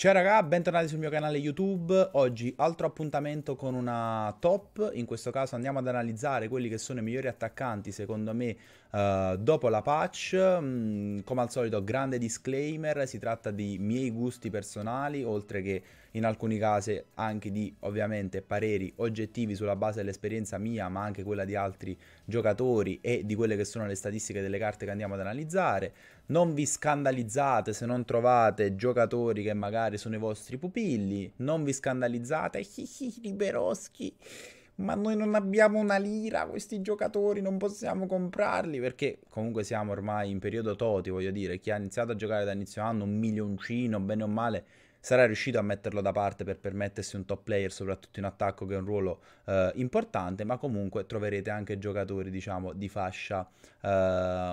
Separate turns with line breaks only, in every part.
Ciao raga, bentornati sul mio canale YouTube. Oggi altro appuntamento con una top. In questo caso andiamo ad analizzare quelli che sono i migliori attaccanti secondo me uh, dopo la patch. Mm, come al solito, grande disclaimer: si tratta di miei gusti personali, oltre che in alcuni casi anche di ovviamente pareri oggettivi sulla base dell'esperienza mia ma anche quella di altri giocatori e di quelle che sono le statistiche delle carte che andiamo ad analizzare. Non vi scandalizzate se non trovate giocatori che magari sono i vostri pupilli, non vi scandalizzate, hihi, Liberoschi ma noi non abbiamo una lira, questi giocatori non possiamo comprarli perché comunque siamo ormai in periodo toti, voglio dire, chi ha iniziato a giocare da inizio anno un milioncino, bene o male, sarà riuscito a metterlo da parte per permettersi un top player, soprattutto in attacco che è un ruolo eh, importante, ma comunque troverete anche giocatori diciamo di fascia eh,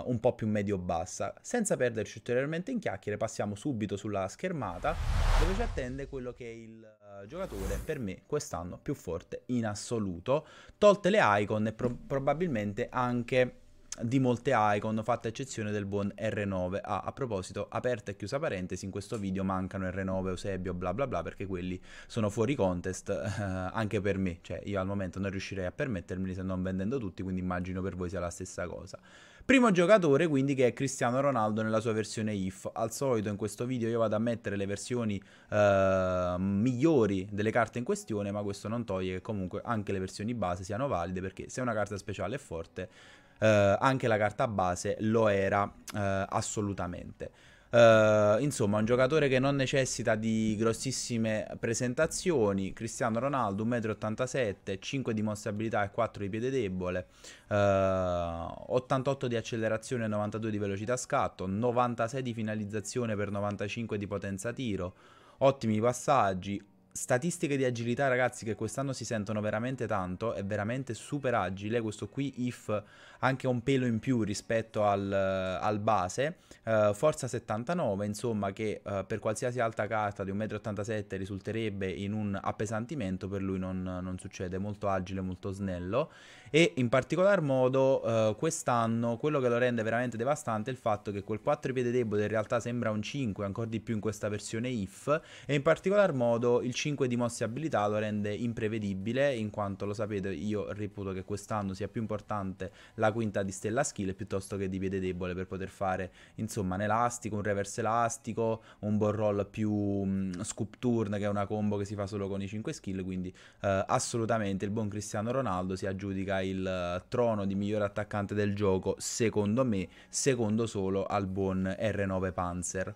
un po' più medio-bassa. Senza perderci ulteriormente in chiacchiere passiamo subito sulla schermata dove ci attende quello che è il eh, giocatore per me quest'anno più forte in assoluto, tolte le icon e pro probabilmente anche di molte icon, fatta eccezione del buon R9. Ah, a proposito, aperta e chiusa parentesi, in questo video mancano R9, Eusebio, bla bla bla, perché quelli sono fuori contest eh, anche per me, cioè io al momento non riuscirei a permettermeli se non vendendo tutti, quindi immagino per voi sia la stessa cosa. Primo giocatore quindi che è Cristiano Ronaldo nella sua versione IF, al solito in questo video io vado a mettere le versioni eh, migliori delle carte in questione, ma questo non toglie che comunque anche le versioni base siano valide perché se una carta speciale è forte eh, anche la carta base lo era eh, assolutamente. Uh, insomma, un giocatore che non necessita di grossissime presentazioni. Cristiano Ronaldo, 1,87 m, 5 di mostrabilità e 4 di piede debole, uh, eh, 88 di accelerazione e 92 di velocità scatto, 96 di finalizzazione per 95 di potenza tiro. Ottimi passaggi, statistiche di agilità ragazzi che quest'anno si sentono veramente tanto, è veramente super agile, questo qui if anche un pelo in più rispetto al, al base, uh, forza 79 insomma che uh, per qualsiasi altra carta di 1,87m risulterebbe in un appesantimento, per lui non, non, succede, molto agile, molto snello e in particolar modo uh, quest'anno quello che lo rende veramente devastante è il fatto che quel 4 piede debole in realtà sembra un 5, ancora di più in questa versione if e in particolar modo il 5 5 di mosse abilità lo rende imprevedibile, in quanto lo sapete, io reputo che quest'anno sia più importante la quinta di stella skill piuttosto che di piede debole per poter fare, insomma, un elastico, un reverse elastico, un ball roll più mh, mm, scoop turn, che è una combo che si fa solo con i 5 skill, quindi eh, assolutamente il buon Cristiano Ronaldo si aggiudica il eh, trono di miglior attaccante del gioco, secondo me, secondo solo al buon R9 Panzer.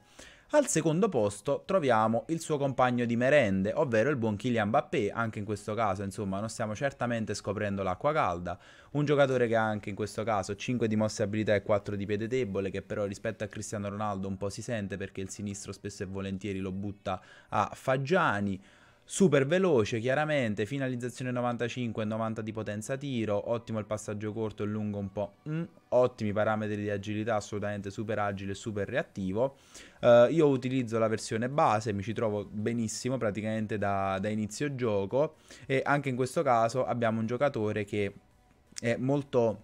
Al secondo posto troviamo il suo compagno di merende, ovvero il buon Kylian Mbappé, anche in questo caso insomma non stiamo certamente scoprendo l'acqua calda, un giocatore che ha anche in questo caso 5 di mosse abilità e 4 di piede debole che però rispetto a Cristiano Ronaldo un po' si sente perché il sinistro spesso e volentieri lo butta a Faggiani, super veloce chiaramente, finalizzazione 95 e 90 di potenza tiro, ottimo il passaggio corto e lungo un po', mm, ottimi parametri di agilità, assolutamente super agile e super reattivo. Uh, io utilizzo la versione base, mi ci trovo benissimo praticamente da, da inizio gioco e anche in questo caso abbiamo un giocatore che è molto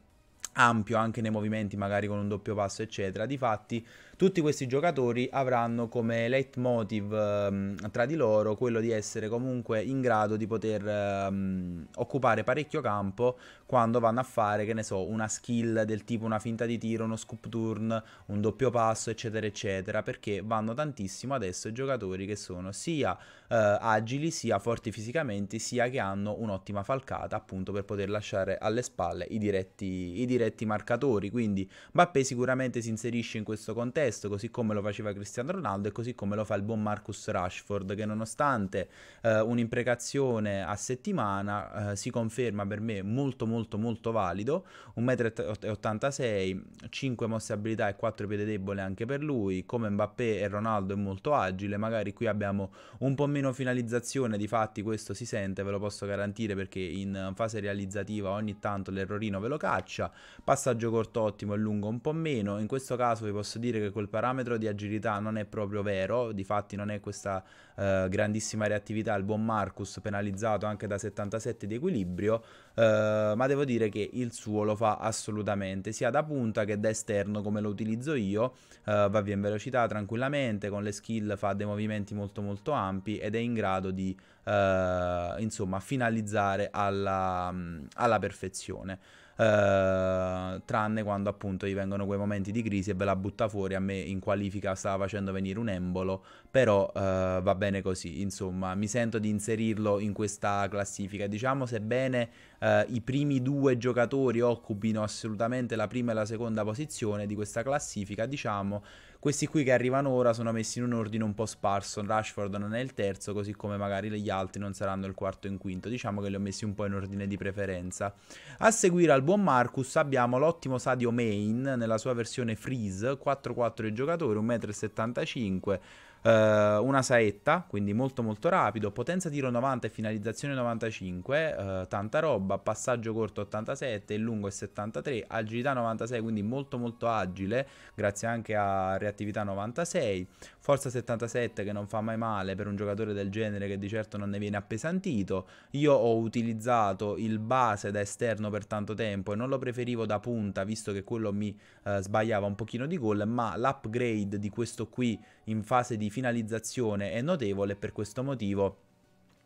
ampio anche nei movimenti, magari con un doppio passo, eccetera. Difatti, tutti questi giocatori avranno come leitmotiv ehm, tra di loro quello di essere comunque in grado di poter ehm, occupare parecchio campo quando vanno a fare, che ne so, una skill del tipo una finta di tiro, uno scoop turn, un doppio passo, eccetera, eccetera, perché vanno tantissimo adesso i giocatori che sono sia eh, agili, sia forti fisicamente, sia che hanno un'ottima falcata appunto per poter lasciare alle spalle i diretti, i diretti marcatori. Quindi Mbappé sicuramente si inserisce in questo contesto contesto, così come lo faceva Cristiano Ronaldo e così come lo fa il buon Marcus Rashford, che nonostante eh, un'imprecazione a settimana eh, si conferma per me molto molto molto valido, 1,86 m, 5 mosse abilità e 4 piede debole anche per lui, come Mbappé e Ronaldo è molto agile, magari qui abbiamo un po' meno finalizzazione, di fatti questo si sente, ve lo posso garantire perché in fase realizzativa ogni tanto l'errorino ve lo caccia, passaggio corto ottimo e lungo un po' meno, in questo caso vi posso dire che quel parametro di agilità non è proprio vero, difatti non è questa eh, grandissima reattività, il buon Marcus penalizzato anche da 77 di equilibrio, eh, ma devo dire che il suo lo fa assolutamente, sia da punta che da esterno come lo utilizzo io, eh, va via in velocità tranquillamente, con le skill fa dei movimenti molto molto ampi ed è in grado di eh, insomma finalizzare alla, alla perfezione eh, tranne quando appunto gli vengono quei momenti di crisi e ve la butta fuori, a me in qualifica stava facendo venire un embolo, però eh, va bene così, insomma mi sento di inserirlo in questa classifica, diciamo sebbene eh, i primi due giocatori occupino assolutamente la prima e la seconda posizione di questa classifica, diciamo, questi qui che arrivano ora sono messi in un ordine un po' sparso, Rashford non è il terzo, così come magari gli altri non saranno il quarto e il quinto, diciamo che li ho messi un po' in ordine di preferenza. A seguire al buon Marcus abbiamo l'ottimo Sadio Main nella sua versione freeze, 4-4 il giocatore, 1,75 m, uh, una saetta, quindi molto molto rapido, potenza tiro 90 e finalizzazione 95, uh, eh, tanta roba, passaggio corto 87 e lungo è 73, agilità 96, quindi molto molto agile, grazie anche a reattività 96, forza 77 che non fa mai male per un giocatore del genere che di certo non ne viene appesantito. Io ho utilizzato il base da esterno per tanto tempo e non lo preferivo da punta visto che quello mi uh, sbagliava un pochino di gol, ma l'upgrade di questo qui in fase di finalizzazione è notevole per questo motivo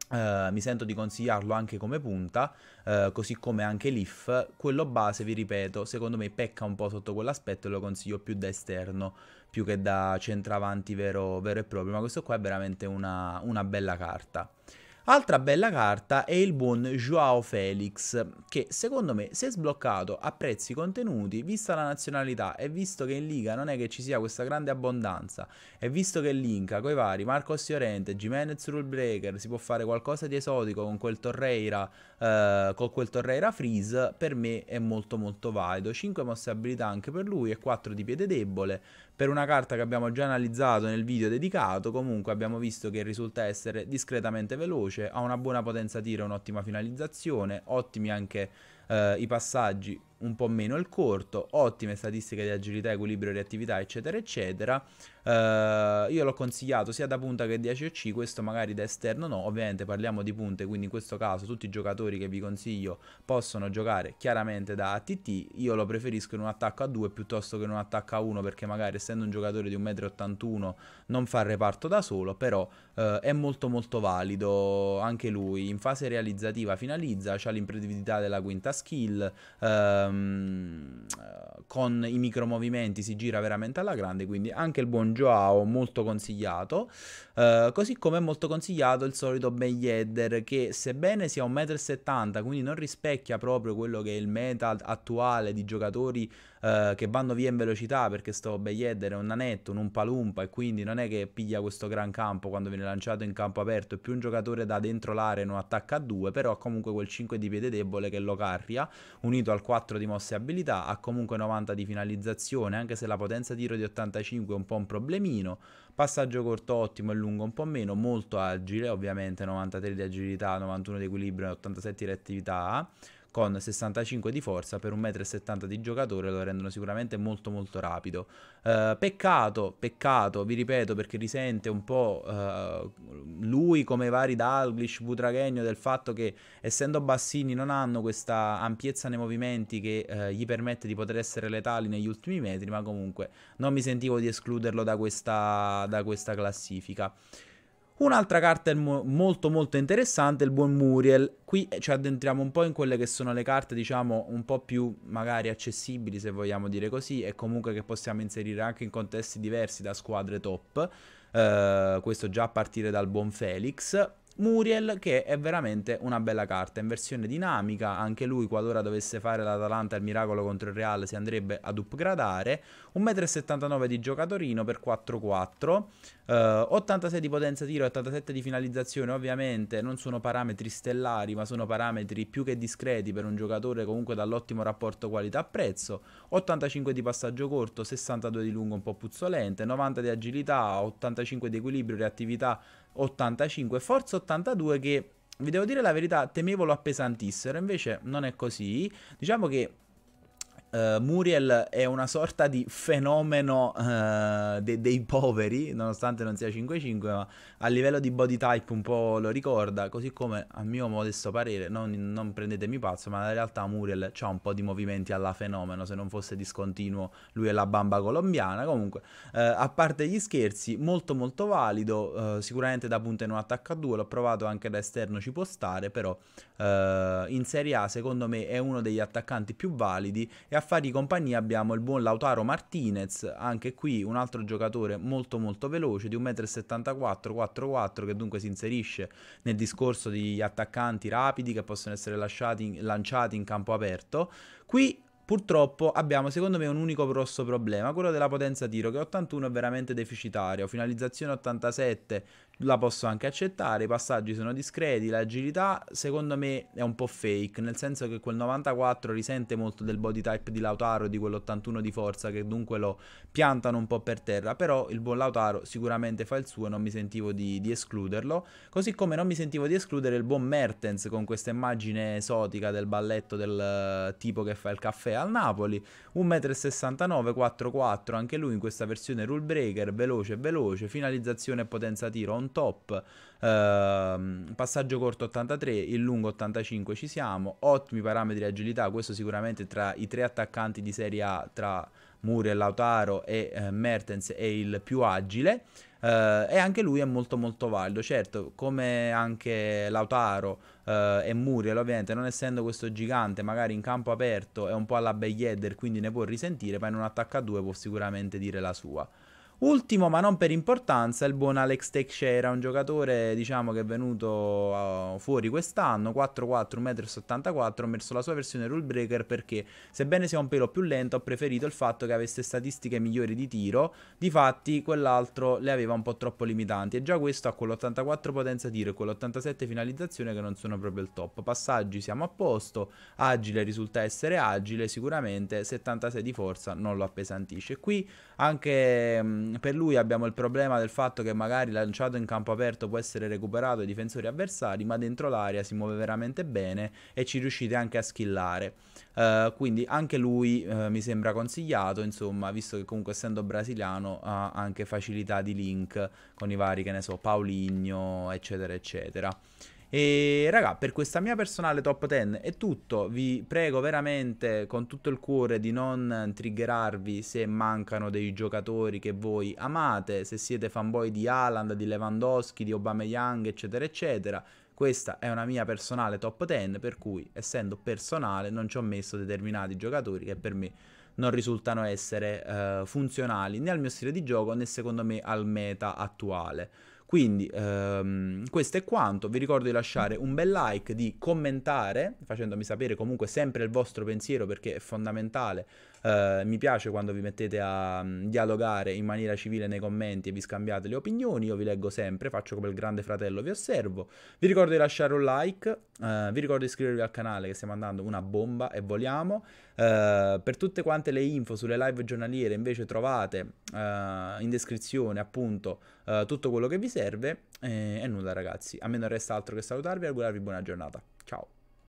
Uh, mi sento di consigliarlo anche come punta, uh, così come anche l'IF. Quello base, vi ripeto, secondo me pecca un po' sotto quell'aspetto e lo consiglio più da esterno, più che da centravanti vero, vero e proprio. Ma questo qua è veramente una, una bella carta. Altra bella carta è il buon Joao Felix, che secondo me se sbloccato a prezzi contenuti, vista la nazionalità e visto che in Liga non è che ci sia questa grande abbondanza, e visto che l'Inca coi vari Marcos Fiorente, Jimenez Rule Breaker, si può fare qualcosa di esotico con quel Torreira, eh, con quel Torreira Freeze, per me è molto molto valido. 5 mosse abilità anche per lui e 4 di piede debole. Per una carta che abbiamo già analizzato nel video dedicato, comunque abbiamo visto che risulta essere discretamente veloce ha una buona potenza tiro, un'ottima finalizzazione, ottimi anche eh, i passaggi, un po' meno il corto, ottime statistiche di agilità, equilibrio, reattività, eccetera, eccetera. Uh, io l'ho consigliato sia da punta che 10C, o questo magari da esterno no, ovviamente parliamo di punte, quindi in questo caso tutti i giocatori che vi consiglio possono giocare chiaramente da ATT, io lo preferisco in un attacco a 2 piuttosto che in un attacco a 1 perché magari essendo un giocatore di 1,81 m non fa il reparto da solo, però uh, è molto molto valido anche lui, in fase realizzativa finalizza, ha l'imprevedibilità della quinta skill, uh, um, con i micromovimenti si gira veramente alla grande, quindi anche il buon Joao molto consigliato, uh, così come è molto consigliato il solito Ben Yedder che sebbene sia 1,70 m, quindi non rispecchia proprio quello che è il meta attuale di giocatori eh, che vanno via in velocità perché sto Beyed è un nanetto, un umpalumpa e quindi non è che piglia questo gran campo quando viene lanciato in campo aperto, è più un giocatore da dentro l'area non attacca a due, però ha comunque quel 5 di piede debole che lo carria, unito al 4 di mosse abilità, ha comunque 90 di finalizzazione, anche se la potenza tiro di 85 è un po' un problemino, passaggio corto ottimo e lungo un po' meno, molto agile, ovviamente 93 di agilità, 91 di equilibrio, 87 di reattività con 65 di forza per 1,70 m di giocatore lo rendono sicuramente molto molto rapido. Uh, peccato, peccato, vi ripeto, perché risente un po' uh, lui come i vari Dalglish, Butraghegno, del fatto che essendo bassini non hanno questa ampiezza nei movimenti che uh, gli permette di poter essere letali negli ultimi metri, ma comunque non mi sentivo di escluderlo da questa, da questa classifica. Un'altra carta mo- molto molto interessante è il buon Muriel. Qui eh, ci addentriamo un po' in quelle che sono le carte, diciamo, un po' più magari accessibili, se vogliamo dire così, e comunque che possiamo inserire anche in contesti diversi da squadre top. Uh, questo già a partire dal buon Felix Muriel che è veramente una bella carta in versione dinamica, anche lui qualora dovesse fare l'Atalanta il miracolo contro il Real si andrebbe ad upgradare, 1,79 m di giocatorino per 4-4, eh, 86 di potenza tiro, 87 di finalizzazione, ovviamente non sono parametri stellari ma sono parametri più che discreti per un giocatore comunque dall'ottimo rapporto qualità-prezzo, 85 di passaggio corto, 62 di lungo un po' puzzolente, 90 di agilità, 85 di equilibrio, reattività 85 Forza 82 che vi devo dire la verità, temevo lo appesantissero, invece non è così. Diciamo che Uh, Muriel è una sorta di fenomeno uh, de- dei poveri, nonostante non sia 5-5, ma a livello di body type un po' lo ricorda, così come a mio modesto parere, non, non prendetemi pazzo, ma in realtà Muriel ha un po' di movimenti alla fenomeno, se non fosse discontinuo lui è la bamba colombiana, comunque uh, a parte gli scherzi, molto molto valido, sicuramente da punta in un attacco a due, l'ho provato anche da esterno ci può stare, però in Serie A secondo me è uno degli attaccanti più validi e a fare compagnia abbiamo il buon Lautaro Martinez, anche qui un altro giocatore molto molto veloce di 1,74 m, 4-4, che dunque si inserisce nel discorso di attaccanti rapidi che possono essere lasciati, lanciati in campo aperto. Qui Purtroppo abbiamo secondo me un unico grosso problema, quello della potenza tiro che 81 è veramente deficitario, finalizzazione 87 la posso anche accettare, i passaggi sono discreti, l'agilità secondo me è un po' fake, nel senso che quel 94 risente molto del body type di Lautaro e di quell'81 di forza che dunque lo piantano un po' per terra, però il buon Lautaro sicuramente fa il suo e non mi sentivo di, di escluderlo, così come non mi sentivo di escludere il buon Mertens con questa immagine esotica del balletto del eh, tipo che fa il caffè al Napoli, 1,69 m, 4-4, anche lui in questa versione rule breaker, veloce veloce, finalizzazione e potenza tiro on top, ehm, passaggio corto 83, il lungo 85 ci siamo, ottimi parametri di agilità, questo sicuramente tra i tre attaccanti di Serie A tra Muriel, Lautaro e eh, Mertens è il più agile Uh, e anche lui è molto molto valido, certo, come anche Lautaro uh, e Muriel, ovviamente non essendo questo gigante, magari in campo aperto è un po' alla Bayeder, quindi ne può risentire, ma in un attacco a due può sicuramente dire la sua. Ultimo, ma non per importanza, il buon Alex Teixeira, un giocatore diciamo, che è venuto uh, fuori quest'anno, 4-4, 1,84 m, ho messo la sua versione rule breaker perché sebbene sia un pelo più lento ho preferito il fatto che avesse statistiche migliori di tiro, difatti quell'altro le aveva un po' troppo limitanti e già questo ha quell'84 potenza tiro e quell'87 finalizzazione che non sono proprio il top. Passaggi siamo a posto, agile risulta essere agile, sicuramente 76 di forza non lo appesantisce. Qui anche... Mm, Mm, per lui abbiamo il problema del fatto che magari lanciato in campo aperto può essere recuperato dai difensori avversari, ma dentro l'area si muove veramente bene e ci riuscite anche a skillare. Uh, quindi anche lui uh, mi sembra consigliato, insomma, visto che comunque essendo brasiliano ha anche facilità di link con i vari, che ne so, Paulinho, eccetera, eccetera. E raga, per questa mia personale top 10 è tutto. Vi prego veramente con tutto il cuore di non triggerarvi se mancano dei giocatori che voi amate, se siete fanboy di Haaland, di Lewandowski, di Aubameyang, eccetera, eccetera. Questa è una mia personale top 10, per cui essendo personale non ci ho messo determinati giocatori che per me non risultano essere uh, funzionali né al mio stile di gioco né secondo me al meta attuale. Quindi ehm, questo è quanto, vi ricordo di lasciare un bel like, di commentare facendomi sapere comunque sempre il vostro pensiero perché è fondamentale eh, mi piace quando vi mettete a mm, dialogare in maniera civile nei commenti e vi scambiate le opinioni. Io vi leggo sempre, faccio come il grande fratello, vi osservo. Vi ricordo di lasciare un like, uh, vi ricordo di iscrivervi al canale che stiamo andando una bomba e voliamo. Uh, per tutte quante le info sulle live giornaliere invece trovate in descrizione appunto tutto quello che vi serve. e nulla ragazzi, a me non resta altro che salutarvi e augurarvi buona giornata.